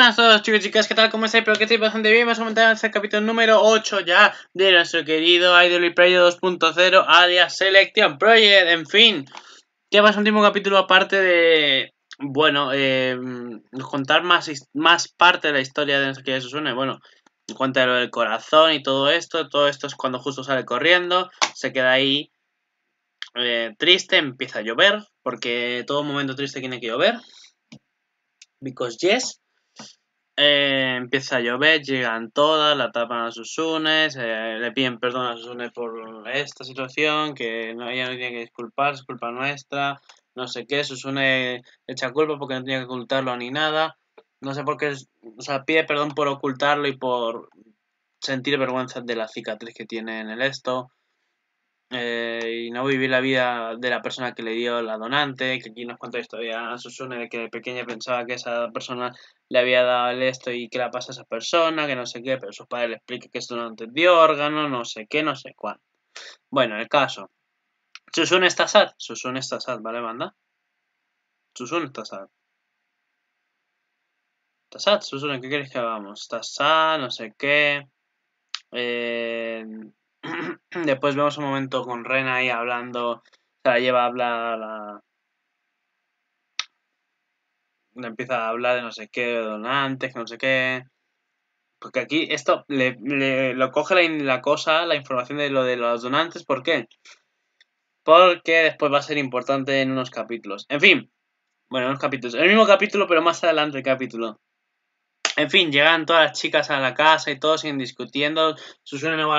buenas a todos chicos y chicas, ¿qué tal? ¿Cómo estáis? Espero que estéis bastante bien, vamos a comentar el este capítulo número 8 ya de nuestro querido Idol y 2.0 alias Selection Project, en fin qué pasa un último capítulo aparte de, bueno, eh, contar más, más parte de la historia de nuestra eso Susune Bueno, cuenta lo del corazón y todo esto, todo esto es cuando justo sale corriendo, se queda ahí eh, triste, empieza a llover, porque todo momento triste tiene que llover Because yes, eh, empieza a llover, llegan todas, la tapan a Susune, eh, le piden perdón a Susune por esta situación, que no, ella no tiene que disculpar, es culpa nuestra, no sé qué, Susune echa culpa porque no tenía que ocultarlo ni nada, no sé por qué, o sea, pide perdón por ocultarlo y por sentir vergüenza de la cicatriz que tiene en el esto, eh, y no vivir la vida de la persona que le dio la donante, que aquí nos cuenta la historia a Susune de que de pequeña pensaba que esa persona le había dado esto y que la pasa a esa persona, que no sé qué, pero sus padres le explican que es donante de órgano, no sé qué, no sé cuál. Bueno, el caso. Susune está sad, Susune está sad, ¿vale, banda? Susune está sad. Está sad, ¿qué quieres que hagamos? Está sad, no sé qué. Eh, Después vemos un momento con Ren ahí hablando. Se la lleva a hablar a... empieza a hablar de no sé qué, de donantes, no sé qué. Porque aquí esto le, lo coge la, cosa, la información de lo de los donantes. ¿Por qué? Porque después va a ser importante en unos capítulos. En fin. Bueno, en unos capítulos. el mismo capítulo, pero más adelante capítulo. En fin, llegan todas las chicas a la casa y todos siguen discutiendo. Susune no va a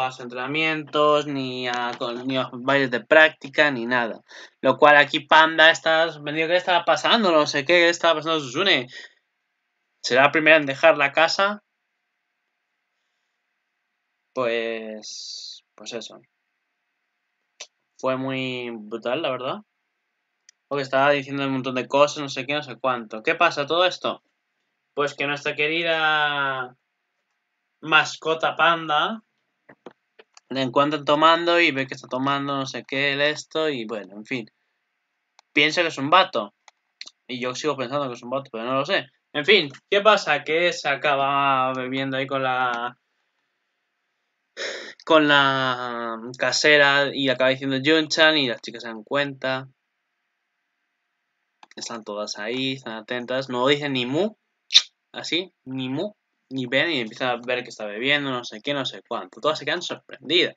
los, entrenamientos, ni a, bailes de práctica, ni nada. Lo cual aquí Panda está medio que estaba pasando, no sé qué, estaba pasando Susune. ¿Será la primera en dejar la casa? Pues. Pues eso. Fue muy brutal, la verdad. Porque estaba diciendo un montón de cosas, no sé qué, no sé cuánto. ¿Qué pasa todo esto? pues que nuestra querida mascota panda la encuentran tomando y ve que está tomando no sé qué, el esto, y bueno, en fin. Piensa que es un vato. Y yo sigo pensando que es un vato, pero no lo sé. En fin, ¿qué pasa? Que se acaba bebiendo ahí con la. con la casera y acaba diciendo Junchan y las chicas se dan cuenta. Están todas ahí, están atentas. No dicen ni mu, así, ni mu, ni ven y empieza a ver que está bebiendo, no sé qué, no sé cuánto. Todas se quedan sorprendidas.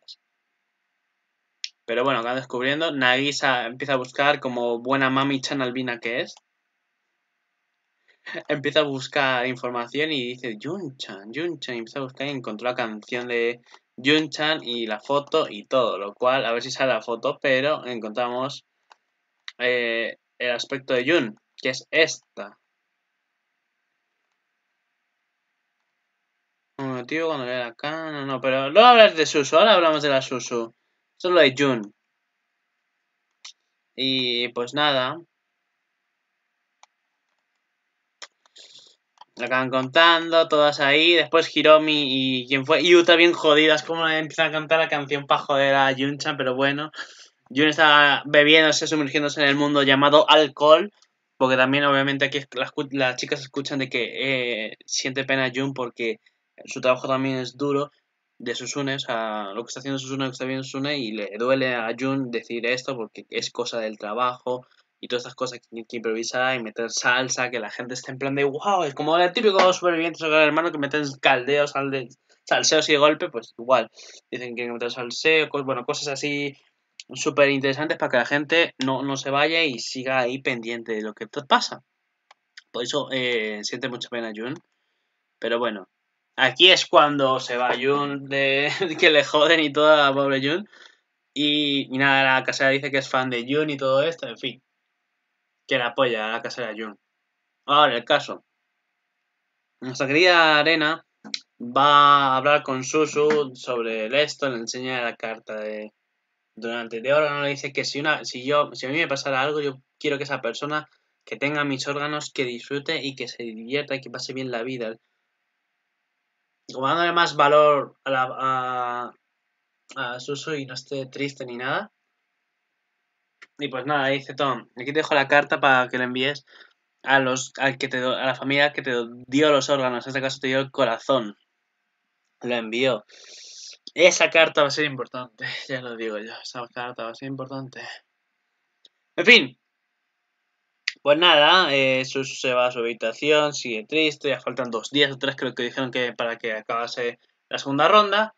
Pero bueno, acaban descubriendo. Nagisa empieza a buscar como buena mami chan albina que es. empieza a buscar información y dice Jun-chan, jun Y empieza a buscar y encontró la canción de Jun-chan y la foto y todo. Lo cual, a ver si sale la foto, pero encontramos eh, el aspecto de Jun, que es esta. Un tío cuando era la cana. No, no, pero luego hablas de Susu. Ahora hablamos de la Susu. Solo hay Jun. Y pues nada. Lo acaban contando, todas ahí. Después Hiromi y quien fue. y Yuta bien jodidas. Como empiezan a cantar la canción para joder a Junchan, pero bueno. Jun está se sumergiéndose en el mundo llamado alcohol. Porque también, obviamente, aquí las, chicas escuchan de que eh, siente pena Jun porque su trabajo también es duro de Susune, o sea, lo que está haciendo Susune, lo que está viendo Susune, y le duele a Jun decir esto porque es cosa del trabajo y todas estas cosas que hay que improvisar y meter salsa, que la gente esté en plan de wow, es como el típico superviviente o hermano que meten caldeos, de... salseos y de golpe, pues igual, dicen que hay que meter salseo, bueno, cosas así súper interesantes para que la gente no, no, se vaya y siga ahí pendiente de lo que pasa. Por eso eh, siente mucha pena Jun, pero bueno, Aquí es cuando se va Jun, de, que le joden y toda a pobre Jun. Y, nada, la casera dice que es fan de Jun y todo esto, en fin. Que la apoya a la casera Jun. Ahora, el caso. Nuestra querida Arena va a hablar con Susu sobre esto, le enseña la carta de durante de no le dice que si, una, si, yo, si a mí me pasara algo, yo quiero que esa persona que tenga mis órganos, que disfrute y que se divierta y que pase bien la vida como dándole más valor a, la, a, Susu y no esté triste ni nada. Y pues nada, dice Tom, aquí te dejo la carta para que la envíes a los que te, a la familia que te dio los órganos, en este caso te dio el corazón. Lo envió. Esa carta va a ser importante, ya lo digo yo, esa carta va a ser importante. En fin, pues nada, eh, se va a su habitación, sigue triste, ya faltan dos días o tres creo que dijeron que para que acabase la segunda ronda.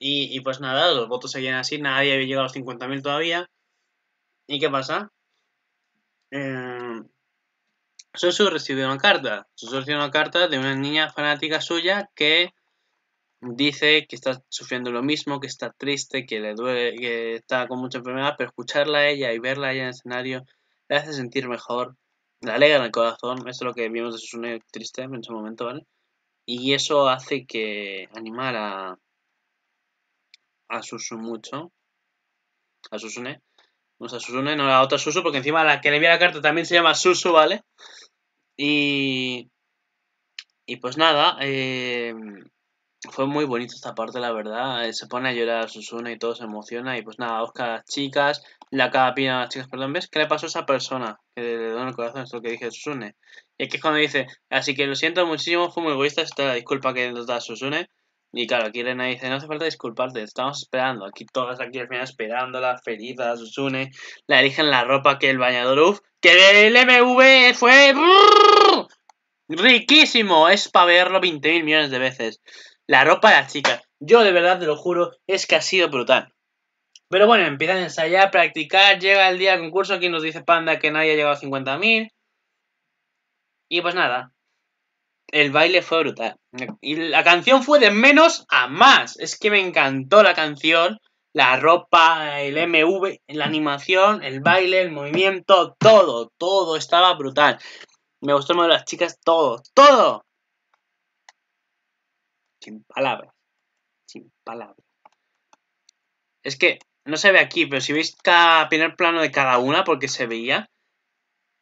Y, pues nada, los votos seguían así, nadie había llegado a los 50.000 todavía. ¿Y qué pasa? Eh, Susu recibió una carta. Susu recibió una carta de una niña fanática suya que dice que está sufriendo lo mismo, que está triste, que le duele, que está con mucha enfermedad, pero escucharla a ella y verla ahí en el escenario le hace sentir mejor, le alegra el corazón, eso es lo que vimos de Susune triste en su momento, ¿vale? Y eso hace que animar a, a Susu mucho, a Susune, Vamos a Susune, no a otra Susu, porque encima la que le envía la carta también se llama Susu, ¿vale? Y, y pues nada, eh, fue muy bonito esta parte, la verdad. Eh, se pone a llorar a Susune y todo se emociona. Y pues nada, Oscar chicas, la capina a las chicas, perdón, ¿ves? ¿Qué le pasó a esa persona? Que le en el corazón, esto que dije Susune. Y que es cuando dice, así que lo siento muchísimo, fue muy egoísta esta disculpa que nos da Susune. Y claro, aquí Elena dice, no hace falta disculparte, estamos esperando. Aquí todas aquí al final esperándola, feliz a Susune. La eligen la ropa que el bañador, uff, que el MV fue... Riquísimo, es para verlo mil millones de veces la ropa de las chicas. Yo de verdad te lo juro, es que ha sido brutal. Pero bueno, empiezan a ensayar, practicar, llega el día del concurso, aquí nos dice Panda que nadie ha llegado a 50.000. Y pues nada, el baile fue brutal. Y la canción fue de menos a más. Es que me encantó la canción, la ropa, el MV, la animación, el baile, el movimiento, todo, todo estaba brutal. Me gustó el modo de las chicas, todo, todo sin palabras. Sin palabras. Es que no se ve aquí, pero si veis cada primer plano de cada una, porque se veía,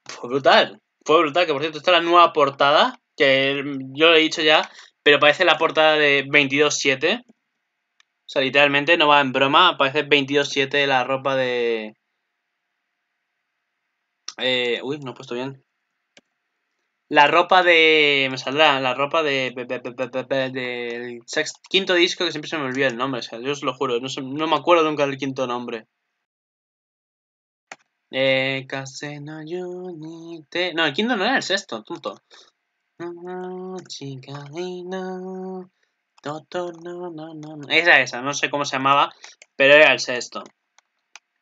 fue brutal. Fue brutal, que por cierto, esta es la nueva portada, que yo lo he dicho ya, pero parece la portada de 22.7. O sea, literalmente, no va en broma, parece 22.7 la ropa de... Eh, uy, no he puesto bien. La ropa de. Me saldrá, la ropa de. Del quinto disco que siempre se me olvida el nombre, o sea, yo os lo juro, no, me acuerdo nunca del quinto nombre. Eh, no, no, el quinto no era el sexto, tonto. Esa, mm, esa, no sé cómo se llamaba, pero era el sexto. O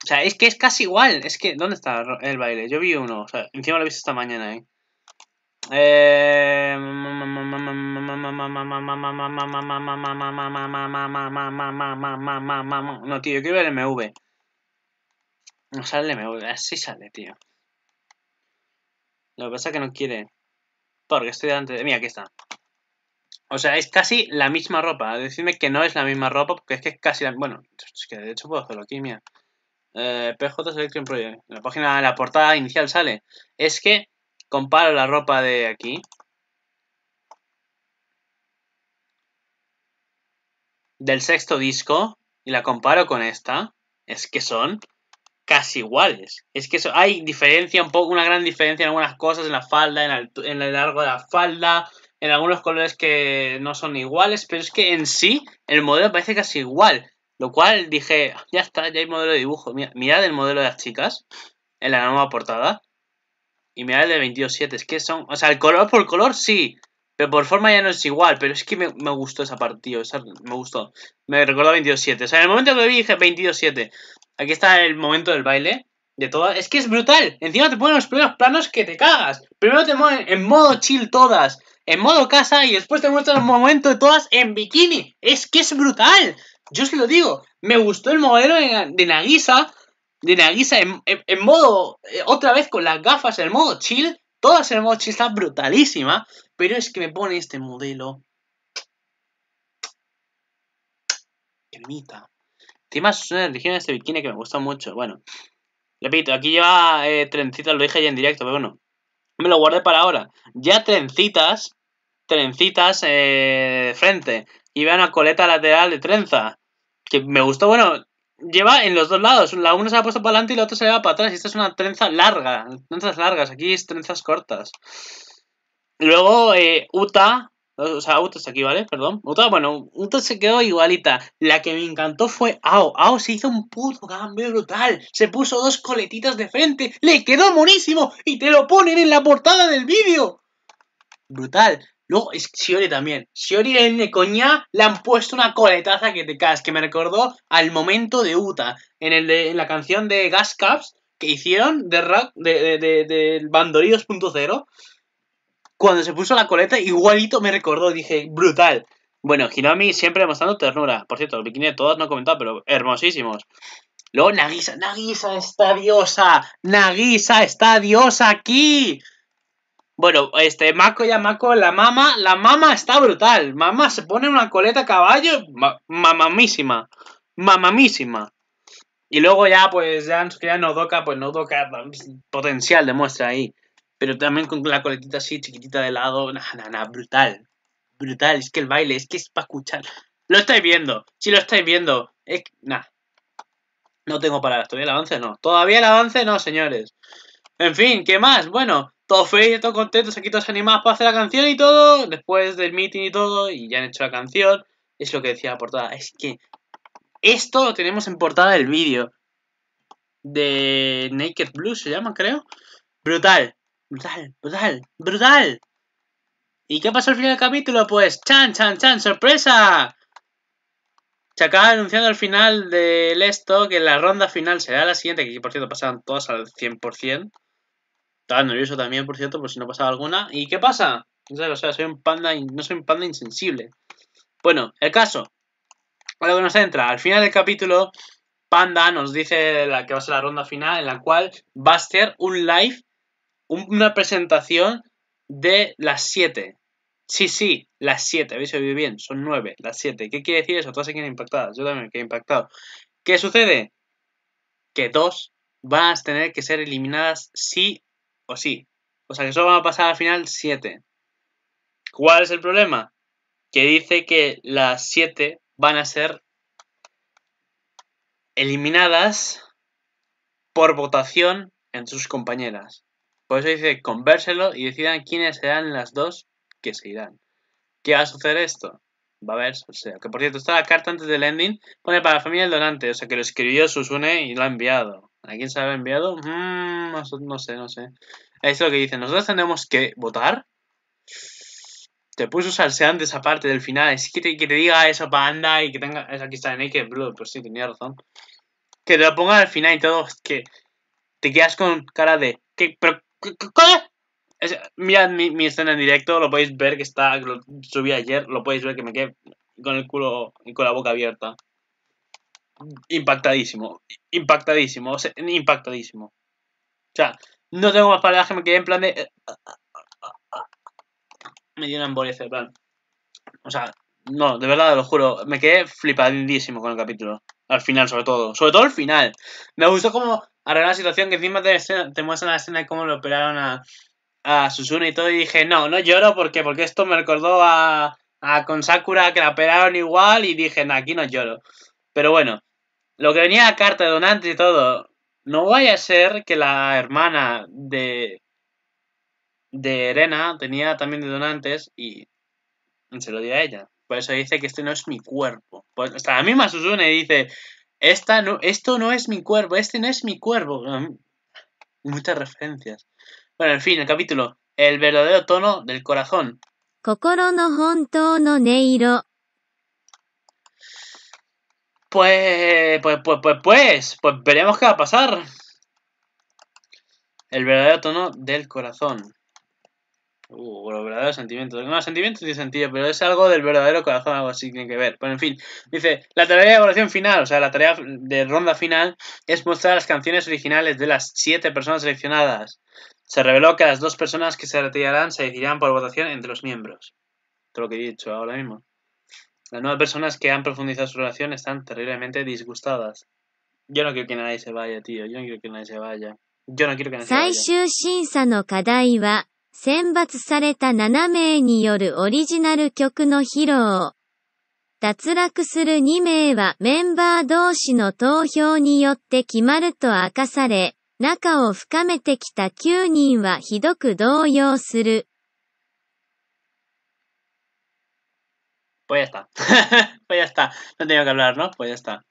sea, es que es casi igual. Es que, ¿dónde está el baile? Yo vi uno, o sea, encima lo he visto esta mañana, ¿eh? Eh, no, tío, yo quiero ver el MV. No sale el MV, así sale, tío. Lo que pasa es que no quiere. Porque estoy delante de... Mira, aquí está. O sea, es casi la misma ropa. Decidme que no es la misma ropa, porque es que es casi la... Bueno, es que de hecho puedo hacerlo aquí, mira. Eh, PJ Selection Project. La página, la portada inicial sale. Es que comparo la ropa de aquí. Del sexto disco. Y la comparo con esta. Es que son casi iguales. Es que hay diferencia, un poco, una gran diferencia en algunas cosas, en la falda, en, el, en el largo de la falda, en algunos colores que no son iguales, pero es que en sí el modelo parece casi igual. Lo cual dije, ah, ya está, ya hay modelo de dibujo. Mirad el modelo de las chicas en la nueva portada. Y me da el de 22.7. Es que son. O sea, el color por color sí. Pero por forma ya no es igual. Pero es que me, gustó esa partida. Esa, me gustó. Me recordó 27 22.7. O sea, en el momento que lo vi dije 22.7. Aquí está el momento del baile. De todas. Es que es brutal. Encima te ponen los primeros planos que te cagas. Primero te ponen en modo chill todas. En modo casa. Y después te muestran el momento de todas en bikini. Es que es brutal. Yo os lo digo. Me gustó el modelo de, de Nagisa de Nagisa en, en, modo, eh, otra vez con las gafas, en modo chill. Todas en el modo chill están brutalísima, pero es que me pone este modelo. Qué Encima es una religión de este bikini que me gusta mucho. Bueno, repito, aquí lleva eh, trencitas, lo dije ya en directo, pero bueno, me lo guardé para ahora. Ya trencitas, trencitas eh, frente. Y vean una coleta lateral de trenza. Que me gustó, bueno, lleva en los dos lados. La una se ha puesto para adelante y la otra se lleva para atrás. esta es una trenza larga. Trenzas largas. Aquí es trenzas cortas. Luego, eh, Uta. O sea, Uta está aquí, ¿vale? Perdón. Uta, bueno, Uta se quedó igualita. La que me encantó fue Ao. Ao se hizo un puto cambio brutal. Se puso dos coletitas de frente. Le quedó buenísimo. Y te lo ponen en la portada del vídeo. Brutal. Luego, es Shiori también. Shiori en coña le han puesto una coletaza que te caes, que me recordó al momento de Uta, en, el de, la canción de Gas Caps que hicieron de, rock, de, de, 2.0. Cuando se puso la coleta, igualito me recordó, dije, brutal. Bueno, Hinomi siempre demostrando ternura. Por cierto, el bikini de todos no he comentado, pero hermosísimos. Luego Nagisa, Nagisa está diosa, Nagisa está diosa aquí. Bueno, este, Mako Marco la mama, la mama está brutal. mamá se pone una coleta a caballo, mamamísima, mamamísima. Y luego ya, pues, ya, ya no doca, pues no doca, pues, potencial demuestra ahí. Pero también con la coletita así, chiquitita de lado, nada, nada, brutal. Brutal, es que el baile, es que es para escuchar. Lo estáis viendo, si lo estáis viendo, es que, nada. No tengo palabras, todavía el avance no. Todavía el avance no, señores. En fin, ¿qué más? Bueno, todos felices, todos contentos, aquí todos animados para hacer la canción y todo, después del meeting y todo, y ya han hecho la canción. Es lo que decía la portada. Es que esto lo tenemos en portada del vídeo. De Naked Blue se llama, creo. Brutal, brutal, brutal, brutal. ¿Y qué pasó al final del capítulo? Pues, chan, chan, chan, sorpresa. Se acaba anunciando al final del esto que la ronda final será la siguiente, que por cierto pasaron todas al 100%. Estaba nervioso también, por cierto, por si no pasaba alguna. ¿Y qué pasa? O sea, soy un panda, no soy un panda insensible. Bueno, el caso. A que nos entra. Al final del capítulo, Panda nos dice la que va a ser la ronda final, en la cual va a ser un live, una presentación de las 7. Sí, sí, las 7, habéis oído bien, son 9, las 7. ¿Qué quiere decir eso? Todas se quedan impactadas, yo también me quedé impactado. ¿Qué sucede? Que dos van a tener que ser eliminadas sí o sí. O sea que solo van a pasar al final 7. ¿Cuál es el problema? Que dice que las 7 van a ser eliminadas por votación en sus compañeras. Por eso dice convérselo y decidan quiénes serán las dos que se irán. ¿Qué va a suceder esto? Va a haber, o sea, que por cierto, está la carta antes del ending, pone para la familia del donante, o sea que lo escribió Susune y lo ha enviado. ¿A quién se ha enviado? Mm, no, sé, no sé. Es lo que dice. Nosotros tenemos que votar. Te puedes usar de esa parte del final. Es que te, que te diga esa banda y que tenga. aquí está en Naked Blood, pues sí, tenía razón. Que te lo ponga al final y todo. Que te quedas con cara de. ¿Qué? ¿Pero qué? mirad mi, mi, escena en directo, lo podéis ver que está. Lo subí ayer, lo podéis ver que me quedé con el culo y con la boca abierta impactadísimo, impactadísimo, o sea, impactadísimo. O sea, no tengo más palabras que me quedé en plan de... Eh, ah, ah, ah, me dio una embolia O sea, no, de verdad, lo juro, me quedé flipadísimo con el capítulo. Al final, sobre todo. Sobre todo el final. Me gustó como arreglar la situación que encima te, te muestran la escena de cómo lo operaron a, a Susuna y todo. Y dije, no, no lloro porque, porque esto me recordó a, a con Sakura que la operaron igual. Y dije, no, aquí no lloro. Pero bueno, lo que venía a carta de donante y todo. No vaya a ser que la hermana de. de Erena tenía también de donantes y. se lo dio a ella. Por eso dice que este no es mi cuerpo. Pues hasta la misma Susune dice. Esta no, esto no es mi cuerpo, este no es mi cuerpo. Mm, muchas referencias. Bueno, en fin, el capítulo. El verdadero tono del corazón. Pues, pues, pues, pues, pues, pues veremos qué va a pasar. El verdadero tono del corazón. Uh, los verdaderos sentimientos. No, sentimientos tiene sentido, pero es algo del verdadero corazón, algo así tiene que ver. Pero en fin, dice, la tarea de evaluación final, o sea, la tarea de ronda final, es mostrar las canciones originales de las siete personas seleccionadas. Se reveló que las dos personas que se retirarán se decidirán por votación entre los miembros. Todo lo que he dicho ahora mismo. Las nuevas personas que han profundizado su relación están terriblemente disgustadas. Yo no quiero que nadie se vaya, tío. Yo no quiero que nadie se vaya. Yo no quiero que nadie se vaya. 最終審査の課題は、選抜された7名によるオリジナル曲の披露。脱落する2名はメンバー同士の投票によって決まると明かされ、仲を深めてきた9人はひどく動揺する。Pues ya está. pues ya está. No he que hablar, ¿no? Pues ya está.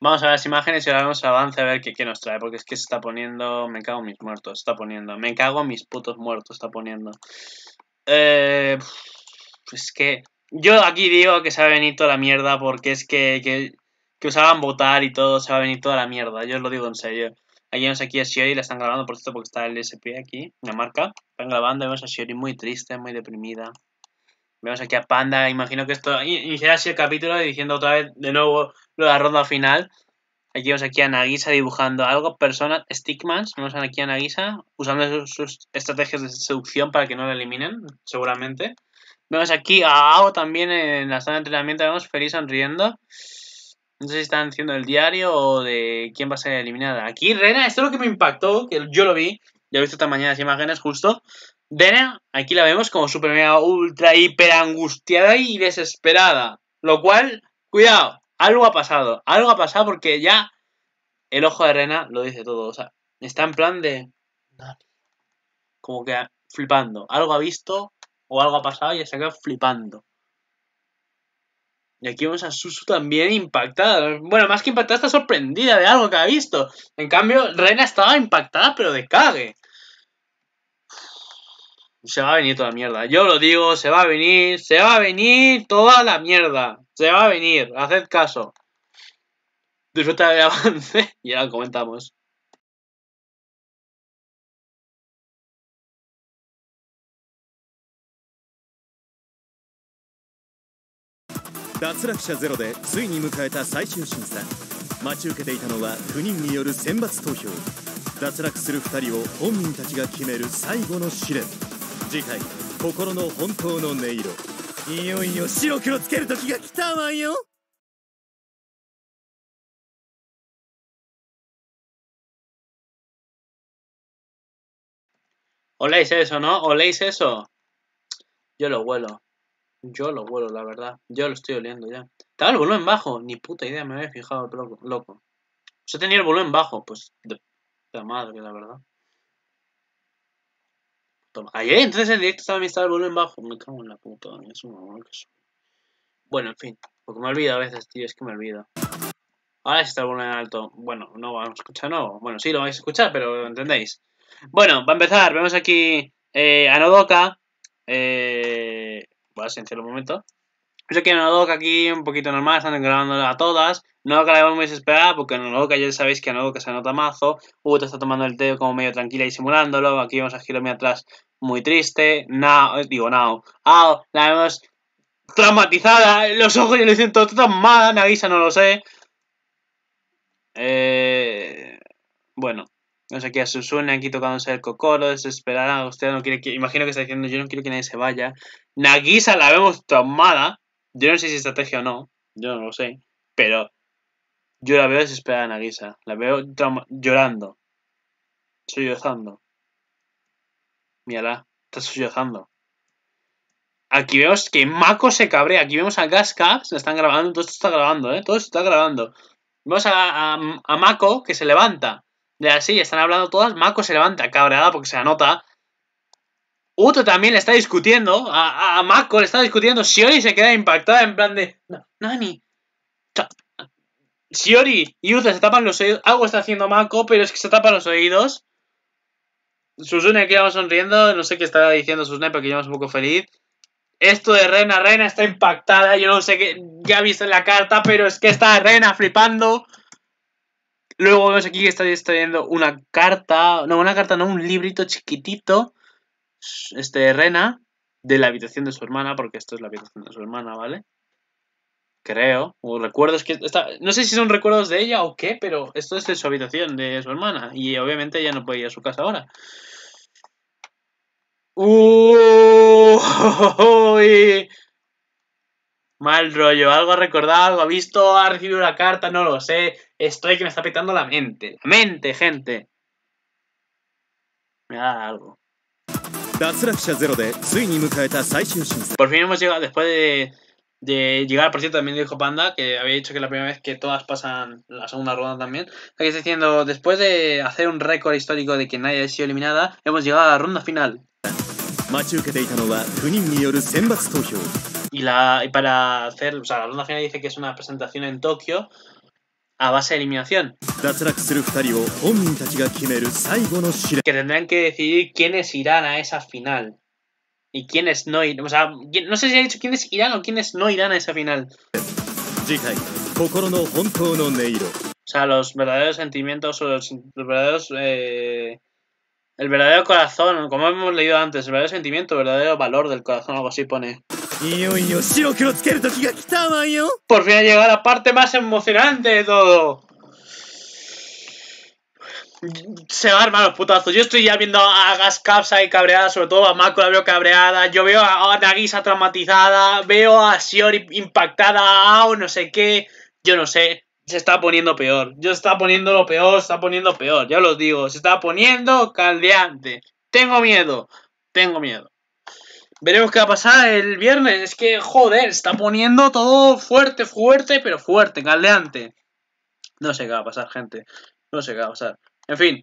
Vamos a ver las imágenes y ahora vamos a avance a ver qué, nos trae, porque es que se está poniendo... Me cago en mis muertos, se está poniendo. Me cago en mis putos muertos, está poniendo. pues que... Yo aquí digo que se va a venir toda la mierda porque es que, que, que usaban votar y todo, se va a venir toda la mierda. Yo os lo digo en serio. Aquí vemos aquí a Shiori, la están grabando, por cierto, porque está el SP aquí, la marca. Están grabando, vemos a Shiori muy triste, muy deprimida. Vemos aquí a Panda, imagino que esto iniciará así el capítulo diciendo otra vez de nuevo lo de la ronda final. Aquí vemos aquí a Nagisa dibujando algo, personas, stickmans, vemos aquí a Nagisa usando sus, estrategias de seducción para que no la eliminen, seguramente. Vemos aquí a Ao también en la sala de entrenamiento, vemos feliz sonriendo. No sé si están haciendo el diario o de quién va a ser eliminada. Aquí, Rena, esto es lo que me impactó, que yo lo vi, ya he visto esta mañana las imágenes justo, Dena, aquí la vemos como super mega ultra hiper angustiada y desesperada. Lo cual, cuidado, algo ha pasado. Algo ha pasado porque ya el ojo de Rena lo dice todo. O sea, está en plan de. Como que flipando. Algo ha visto o algo ha pasado y se quedado flipando. Y aquí vemos a Susu también impactada. Bueno, más que impactada, está sorprendida de algo que ha visto. En cambio, Rena estaba impactada, pero de cague. Se va a venir toda la mierda. Yo lo digo, se va a venir, se va a venir toda la mierda. Se va a venir, haced caso. Disfruta del avance y ahora comentamos. 脱落者ゼロでついに迎えた最終審査待ち受けていたのは9人による選抜投票脱落する2人を本人たちが決める最後の試練 Oléis eso, ¿no? Oléis eso. Yo lo huelo. Yo lo huelo, la verdad. Yo lo estoy oliendo ya. Estaba el volumen bajo. Ni puta idea me había fijado, loco. loco. Yo tenía el volumen bajo. Pues de, madre, la verdad. Ayer entonces en directo mi estaba el volumen bajo. Me cago en la puta, es un que Bueno, en fin. Porque me olvido a veces, tío, es que me olvido. Ahora está el volumen alto. Bueno, no vamos a escuchar, nuevo. Bueno, sí lo vais a escuchar, pero entendéis. Bueno, va a empezar, vemos aquí eh, a Nodoka. Eh, voy a silenciar un momento. Yo que Norodoc aquí un poquito normal, están grabándola a todas. No la vemos muy desesperada porque Norodoc ya sabéis que que se nota mazo. Uta está tomando el té como medio tranquila y simulándolo. Aquí vamos a Hiromi atrás muy triste. Nao, eh, digo Nao. la vemos traumatizada. Los ojos yo le siento mal Nagisa no lo sé. Eh, bueno. sé qué a Susune aquí tocándose el cocoro, desesperada. Usted no quiere que... Imagino que está diciendo yo no quiero que nadie se vaya. Nagisa la vemos traumada. Yo no sé si estrategia o no, yo no lo sé, pero yo la veo desesperada en la guisa, la veo llorando, sollozando. Mírala, está sollozando. Aquí vemos que Mako se cabrea, aquí vemos a Gasca, se están grabando, todo esto está grabando, ¿eh? Todo esto está grabando. Vemos a, a, Mako que se levanta de así están hablando todas, Mako se levanta cabreada porque se anota Uto también le está discutiendo, a, a Mako le está discutiendo, Shiori se queda impactada en plan de, Nani, Shiori y Uto se tapan los oídos, algo está haciendo Mako, pero es que se tapa los oídos. Susune que vamos sonriendo, no sé qué estará diciendo Susune, pero que llevamos un poco feliz. Esto de Reina, Reina está impactada, yo no sé qué, ya visto en la carta, pero es que está Reina flipando. Luego vemos aquí que está distrayendo una carta, no, una carta no, un librito chiquitito este, Rena de la habitación de su hermana, porque esto es la habitación de su hermana, ¿vale? Creo, o recuerdos que... no sé si son recuerdos de ella o qué, pero esto es de su habitación, de su hermana, y obviamente ella no puede ir a su casa ahora. Uy. Mal rollo, algo ha recordado, algo ha visto, ha recibido una carta, no lo sé. Estoy que me está pitando la mente. La mente, gente. Me da algo. Por fin hemos llegado, después de, llegar, por cierto, también dijo Panda, que había dicho que la primera vez que todas pasan la segunda ronda también. Aquí está diciendo, después de hacer un récord histórico de que nadie haya sido eliminada, hemos llegado a la ronda final. Y, la, y para hacer, o sea, la ronda final dice que es una presentación en Tokio a base de eliminación. Que tendrán que decidir quiénes irán a esa final. Y quiénes no irán. O sea, no sé si ha dicho quiénes irán o quiénes no irán a esa final. O sea, los verdaderos sentimientos o los, verdaderos. Eh, el verdadero corazón, como hemos leído antes, el verdadero sentimiento, el verdadero valor del corazón, algo así pone. Por fin ha llegado la parte más emocionante de todo. Se va a armar los putazos. Yo estoy ya viendo a Gas y cabreada, sobre todo a Mako la veo cabreada. Yo veo a Nagisa traumatizada, veo a Shiori impactada, a o no sé qué. Yo no sé. Se está poniendo peor. Yo está poniendo lo peor, se está poniendo peor. Ya os digo, se está poniendo caldeante. Tengo miedo. Tengo miedo. Veremos qué va a pasar el viernes. Es que, joder, está poniendo todo fuerte, fuerte, pero fuerte, caldeante. No sé qué va a pasar, gente. No sé qué va a pasar. En fin,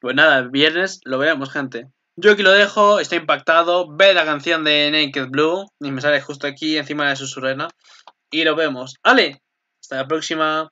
pues nada, el viernes lo veremos, gente. Yo aquí lo dejo, está impactado. Ve la canción de Naked Blue. Y me sale justo aquí encima de su Y lo vemos. ¡Ale! Hasta la próxima.